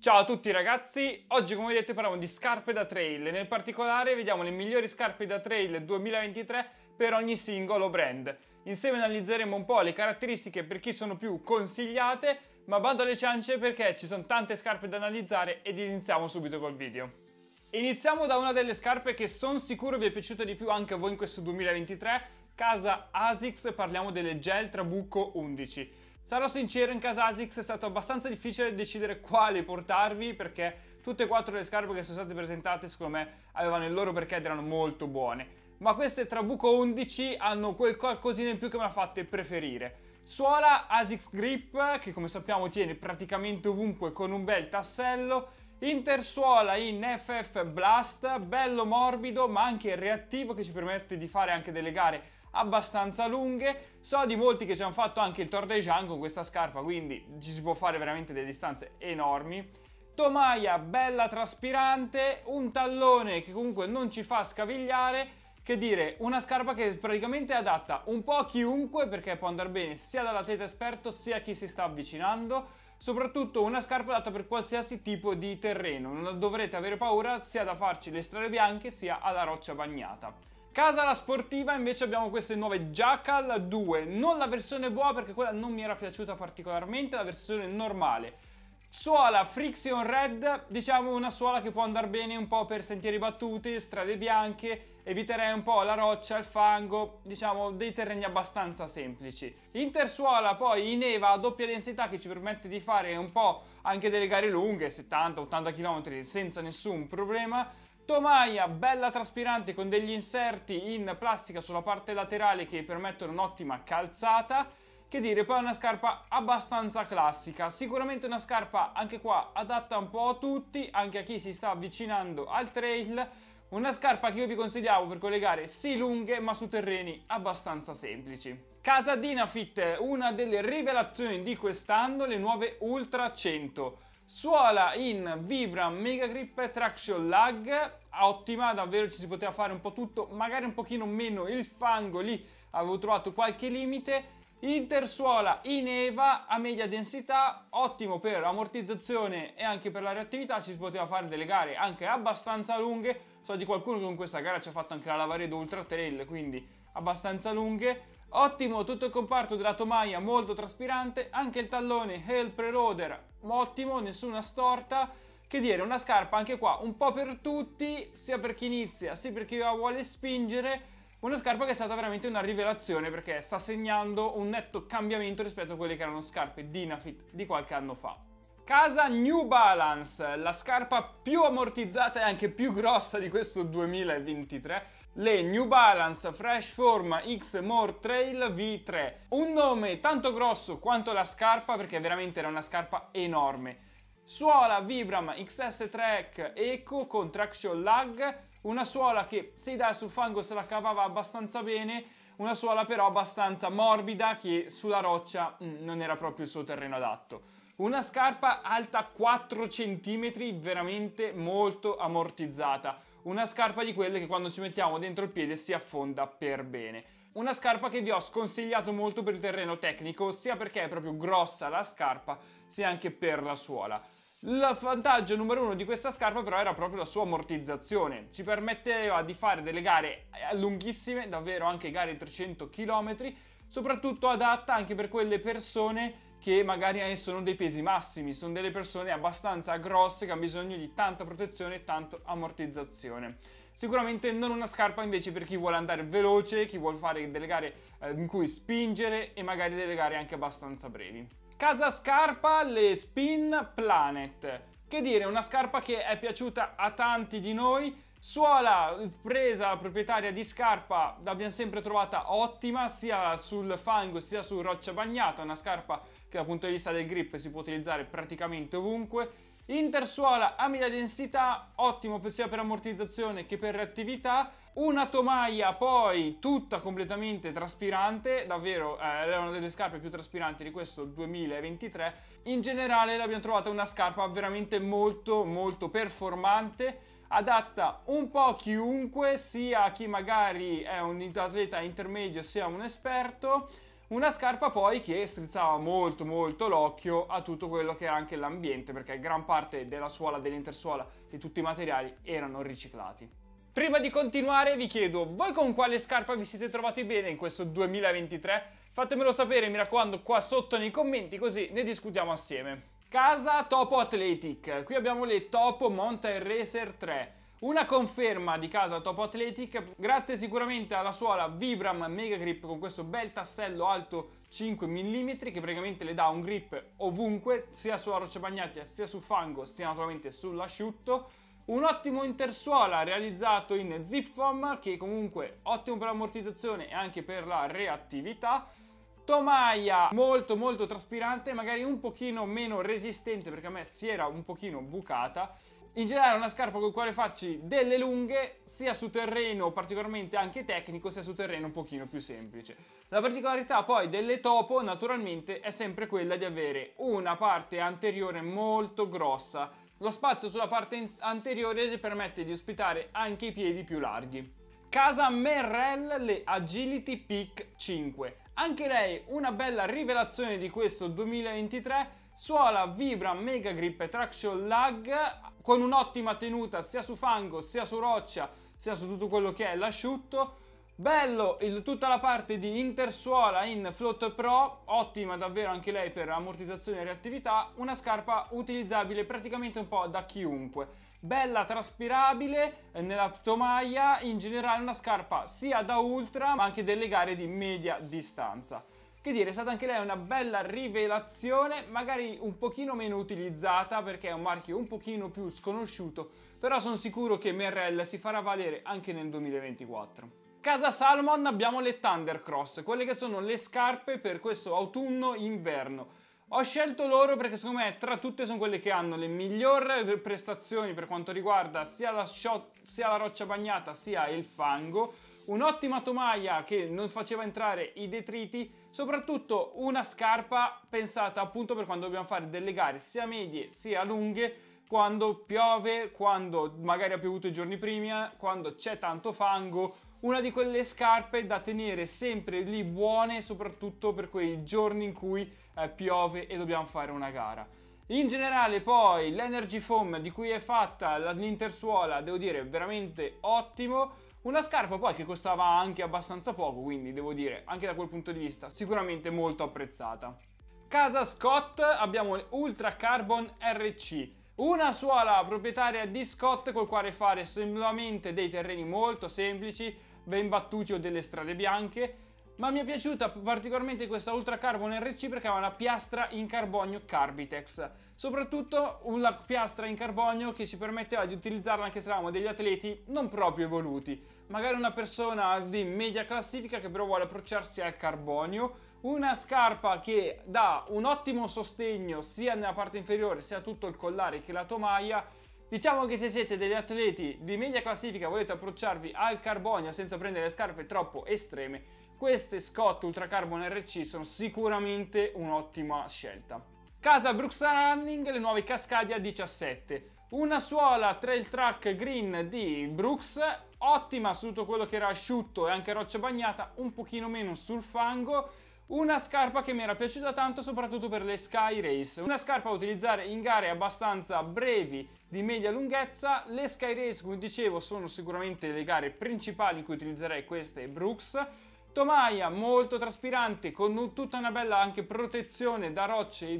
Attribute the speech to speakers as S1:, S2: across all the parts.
S1: Ciao a tutti ragazzi, oggi come vedete parliamo di scarpe da trail e nel particolare vediamo le migliori scarpe da trail 2023 per ogni singolo brand. Insieme analizzeremo un po' le caratteristiche per chi sono più consigliate, ma bando alle ciance perché ci sono tante scarpe da analizzare ed iniziamo subito col video. Iniziamo da una delle scarpe che sono sicuro vi è piaciuta di più anche a voi in questo 2023, casa ASICS, parliamo delle Gel Trabucco 11. Sarò sincero, in casa ASICS è stato abbastanza difficile decidere quale portarvi perché tutte e quattro le scarpe che sono state presentate secondo me avevano il loro perché ed erano molto buone. Ma queste Trabuco 11 hanno quel qualcosina in più che mi ha fatte preferire. Suola ASICS Grip che come sappiamo tiene praticamente ovunque con un bel tassello. Intersuola in FF Blast, bello morbido ma anche reattivo che ci permette di fare anche delle gare abbastanza lunghe. So di molti che ci hanno fatto anche il Tour de Jean con questa scarpa, quindi ci si può fare veramente delle distanze enormi. Tomaia bella traspirante, un tallone che comunque non ci fa scavigliare, che dire, una scarpa che praticamente è adatta un po' a chiunque perché può andare bene sia dall'atleta esperto sia a chi si sta avvicinando, soprattutto una scarpa adatta per qualsiasi tipo di terreno, non dovrete avere paura sia da farci le strade bianche sia alla roccia bagnata. Casa la sportiva invece abbiamo queste nuove Jackal 2, non la versione boa perché quella non mi era piaciuta particolarmente, la versione normale. Suola Friction Red, diciamo una suola che può andare bene un po' per sentieri battuti, strade bianche, eviterei un po' la roccia, il fango, diciamo dei terreni abbastanza semplici. Intersuola poi in EVA a doppia densità che ci permette di fare un po' anche delle gare lunghe, 70-80 km senza nessun problema, Tomaia, bella traspirante con degli inserti in plastica sulla parte laterale che permettono un'ottima calzata. Che dire, poi è una scarpa abbastanza classica, sicuramente una scarpa anche qua adatta un po' a tutti, anche a chi si sta avvicinando al trail. Una scarpa che io vi consigliavo per collegare sì lunghe ma su terreni abbastanza semplici. Casa Dinafit, una delle rivelazioni di quest'anno, le nuove Ultra 100. Suola in Vibra Mega Grip Traction Lag, ottima, davvero ci si poteva fare un po' tutto, magari un pochino meno il fango, lì avevo trovato qualche limite. Intersuola in EVA a media densità, ottimo per ammortizzazione e anche per la reattività, ci si poteva fare delle gare anche abbastanza lunghe, so di qualcuno che con questa gara ci ha fatto anche la Lavaredo Ultra Trail, quindi abbastanza lunghe Ottimo tutto il comparto della tomaia, molto traspirante, anche il tallone Hell Preloader, ottimo, nessuna storta. Che dire, una scarpa anche qua un po' per tutti, sia per chi inizia, sia per chi la vuole spingere. Una scarpa che è stata veramente una rivelazione perché sta segnando un netto cambiamento rispetto a quelle che erano scarpe Dinafit di qualche anno fa. Casa New Balance, la scarpa più ammortizzata e anche più grossa di questo 2023 le New Balance Fresh Form X More Trail V3. Un nome tanto grosso quanto la scarpa perché veramente era una scarpa enorme. Suola Vibram XS Track Eco con traction lag, una suola che se dà sul fango se la cavava abbastanza bene, una suola però abbastanza morbida che sulla roccia mh, mm, non era proprio il suo terreno adatto. Una scarpa alta 4 cm, veramente molto ammortizzata. Una scarpa di quelle che quando ci mettiamo dentro il piede si affonda per bene. Una scarpa che vi ho sconsigliato molto per il terreno tecnico, sia perché è proprio grossa la scarpa, sia anche per la suola. Il vantaggio numero uno di questa scarpa però era proprio la sua ammortizzazione, ci permetteva di fare delle gare eh, lunghissime, davvero anche gare di 300 km, soprattutto adatta anche per quelle persone che magari eh, sono dei pesi massimi, sono delle persone abbastanza grosse che hanno bisogno di tanta protezione e tanta ammortizzazione. Sicuramente non una scarpa invece per chi vuole andare veloce, chi vuole fare delle gare eh, in cui spingere e magari delle gare anche abbastanza brevi. Casa scarpa, le Spin Planet. Che dire, una scarpa che è piaciuta a tanti di noi, Suola, presa proprietaria di scarpa, l'abbiamo sempre trovata ottima sia sul fango sia su roccia bagnata, una scarpa che dal punto di vista del grip si può utilizzare praticamente ovunque. Intersuola a media densità, ottimo sia per ammortizzazione che per reattività. Una tomaia poi tutta completamente traspirante, davvero eh, era una delle scarpe più traspiranti di questo 2023. In generale l'abbiamo trovata una scarpa veramente molto molto performante adatta un po' a chiunque, sia a chi magari è un atleta intermedio sia un esperto, una scarpa poi che strizzava molto molto l'occhio a tutto quello che era anche l'ambiente, perché gran parte della suola, dell'intersuola, di tutti i materiali erano riciclati. Prima di continuare vi chiedo, voi con quale scarpa vi siete trovati bene in questo 2023? Fatemelo sapere, mi raccomando, qua sotto nei commenti, così ne discutiamo assieme. Casa Topo Athletic, qui abbiamo le Topo Mountain Racer 3. Una conferma di casa Top Athletic, grazie sicuramente alla suola Vibram Mega Grip con questo bel tassello alto 5 mm che praticamente le dà un grip ovunque, sia sulla roccia bagnata, sia sul fango, sia naturalmente sull'asciutto. Un ottimo intersuola realizzato in zip foam che comunque ottimo per l'ammortizzazione e anche per la reattività tomaia molto molto traspirante, magari un pochino meno resistente perché a me si era un pochino bucata. In generale una scarpa con la quale farci delle lunghe sia su terreno particolarmente anche tecnico sia su terreno un pochino più semplice. La particolarità poi delle topo naturalmente è sempre quella di avere una parte anteriore molto grossa. Lo spazio sulla parte anteriore ci permette di ospitare anche i piedi più larghi. Casa Merrell le Agility Peak 5 anche lei una bella rivelazione di questo 2023 suola vibra mega grip traction lag con un'ottima tenuta sia su fango sia su roccia sia su tutto quello che è l'asciutto bello il, tutta la parte di intersuola in float pro ottima davvero anche lei per ammortizzazione e reattività una scarpa utilizzabile praticamente un po' da chiunque bella traspirabile eh, nella tomaia, in generale una scarpa sia da ultra ma anche delle gare di media distanza. Che dire, è stata anche lei una bella rivelazione, magari un pochino meno utilizzata perché è un marchio un pochino più sconosciuto, però sono sicuro che Merrell si farà valere anche nel 2024. Casa Salmon abbiamo le Thundercross, quelle che sono le scarpe per questo autunno-inverno ho scelto loro perché secondo me tra tutte sono quelle che hanno le migliori prestazioni per quanto riguarda sia la, sia la roccia bagnata sia il fango, un'ottima tomaia che non faceva entrare i detriti, soprattutto una scarpa pensata appunto per quando dobbiamo fare delle gare sia medie sia lunghe, quando piove, quando magari ha piovuto i giorni prima, quando c'è tanto fango una di quelle scarpe da tenere sempre lì buone, soprattutto per quei giorni in cui eh, piove e dobbiamo fare una gara. In generale poi l'Energy Foam di cui è fatta l'intersuola, devo dire, veramente ottimo. Una scarpa poi che costava anche abbastanza poco, quindi devo dire, anche da quel punto di vista, sicuramente molto apprezzata. Casa Scott abbiamo ultra Carbon RC, una suola proprietaria di Scott col quale fare solamente dei terreni molto semplici, ben battuti o delle strade bianche ma mi è piaciuta particolarmente questa Ultra Carbon RC perché ha una piastra in carbonio Carbitex soprattutto una piastra in carbonio che ci permetteva di utilizzarla anche se eravamo degli atleti non proprio evoluti magari una persona di media classifica che però vuole approcciarsi al carbonio una scarpa che dà un ottimo sostegno sia nella parte inferiore sia a tutto il collare che la tomaia Diciamo che se siete degli atleti di media classifica e volete approcciarvi al carbonio senza prendere scarpe troppo estreme, queste Scott Ultra Carbon RC sono sicuramente un'ottima scelta. Casa Brooks Running, le nuove Cascadia 17. Una suola trail track green di Brooks, ottima su tutto quello che era asciutto e anche roccia bagnata, un pochino meno sul fango, una scarpa che mi era piaciuta tanto soprattutto per le Sky Race, una scarpa da utilizzare in gare abbastanza brevi di media lunghezza, le Sky Race come dicevo sono sicuramente le gare principali in cui utilizzerei queste Brooks, Tomaia molto traspirante con tutta una bella anche protezione da rocce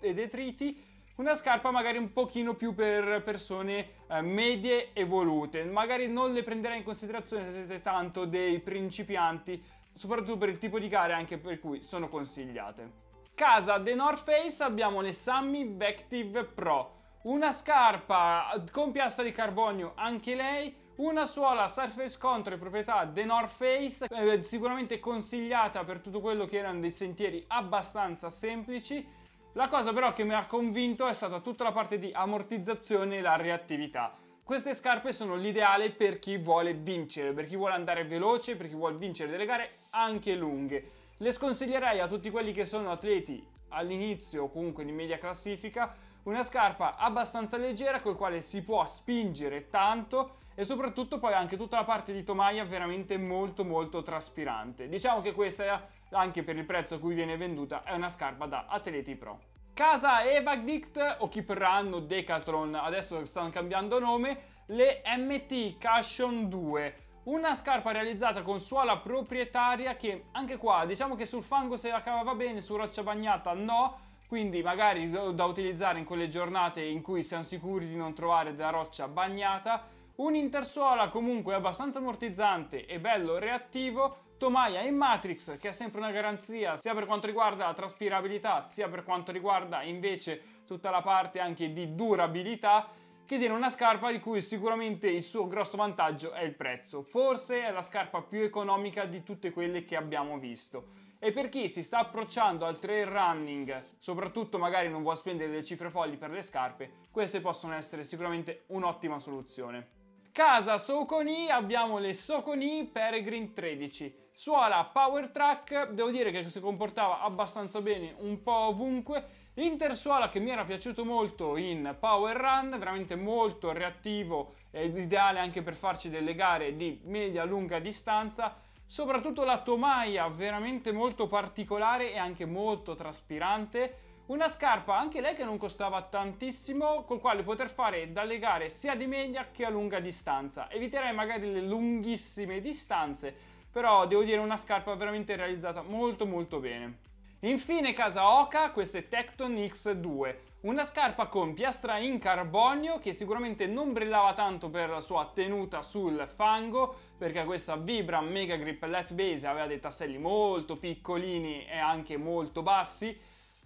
S1: e detriti, una scarpa magari un pochino più per persone eh, medie evolute, magari non le prenderai in considerazione se siete tanto dei principianti soprattutto per il tipo di gare anche per cui sono consigliate. Casa The North Face abbiamo le Sammy Vective Pro, una scarpa con piastra di carbonio anche lei, una suola Surface Control proprietà The North Face, eh, sicuramente consigliata per tutto quello che erano dei sentieri abbastanza semplici. La cosa però che mi ha convinto è stata tutta la parte di ammortizzazione e la reattività queste scarpe sono l'ideale per chi vuole vincere, per chi vuole andare veloce, per chi vuole vincere delle gare anche lunghe. Le sconsiglierei a tutti quelli che sono atleti all'inizio o comunque di media classifica una scarpa abbastanza leggera col quale si può spingere tanto e soprattutto poi anche tutta la parte di tomaia veramente molto molto traspirante. Diciamo che questa anche per il prezzo a cui viene venduta è una scarpa da atleti pro. Casa Evagdict o Kipran Decathlon, adesso stanno cambiando nome, le MT Cushion 2. Una scarpa realizzata con suola proprietaria che anche qua diciamo che sul fango se la cava bene, su roccia bagnata no, quindi magari da utilizzare in quelle giornate in cui siamo sicuri di non trovare della roccia bagnata. Un intersuola comunque abbastanza ammortizzante e bello reattivo Tomaia in Matrix che è sempre una garanzia sia per quanto riguarda la traspirabilità sia per quanto riguarda invece tutta la parte anche di durabilità che tiene una scarpa di cui sicuramente il suo grosso vantaggio è il prezzo. Forse è la scarpa più economica di tutte quelle che abbiamo visto. E per chi si sta approcciando al trail running, soprattutto magari non vuole spendere le cifre folli per le scarpe, queste possono essere sicuramente un'ottima soluzione. Casa Soconi abbiamo le Soconi Peregrine 13. Suola power track devo dire che si comportava abbastanza bene un po' ovunque. Intersuola che mi era piaciuto molto in Power Run, veramente molto reattivo ed ideale anche per farci delle gare di media-lunga distanza. Soprattutto la tomaia veramente molto particolare e anche molto traspirante una scarpa anche lei che non costava tantissimo, col quale poter fare dalle gare sia di media che a lunga distanza. Eviterei magari le lunghissime distanze, però devo dire una scarpa veramente realizzata molto molto bene. Infine casa Oka queste Tecton X2, una scarpa con piastra in carbonio che sicuramente non brillava tanto per la sua tenuta sul fango perché questa Vibra Mega Grip Let Base aveva dei tasselli molto piccolini e anche molto bassi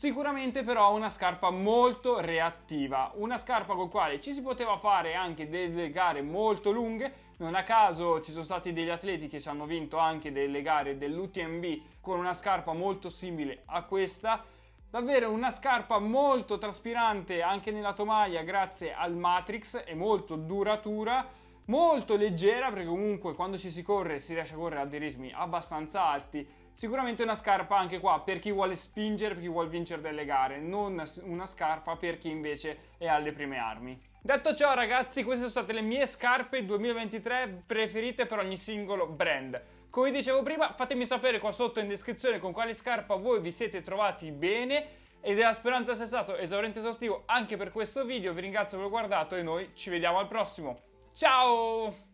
S1: Sicuramente però una scarpa molto reattiva, una scarpa con quale ci si poteva fare anche delle gare molto lunghe, non a caso ci sono stati degli atleti che ci hanno vinto anche delle gare dell'UTMB con una scarpa molto simile a questa, Davvero una scarpa molto traspirante anche nella tomaia grazie al Matrix e molto duratura, molto leggera perché comunque quando ci si corre si riesce a correre a dei ritmi abbastanza alti Sicuramente una scarpa anche qua per chi vuole spingere, per chi vuole vincere delle gare, non una scarpa per chi invece è alle prime armi. Detto ciò ragazzi, queste sono state le mie scarpe 2023 preferite per ogni singolo brand. Come dicevo prima, fatemi sapere qua sotto in descrizione con quale scarpa voi vi siete trovati bene ed è la speranza sia stato esauriente esaustivo anche per questo video. Vi ringrazio per aver guardato e noi ci vediamo al prossimo. Ciao!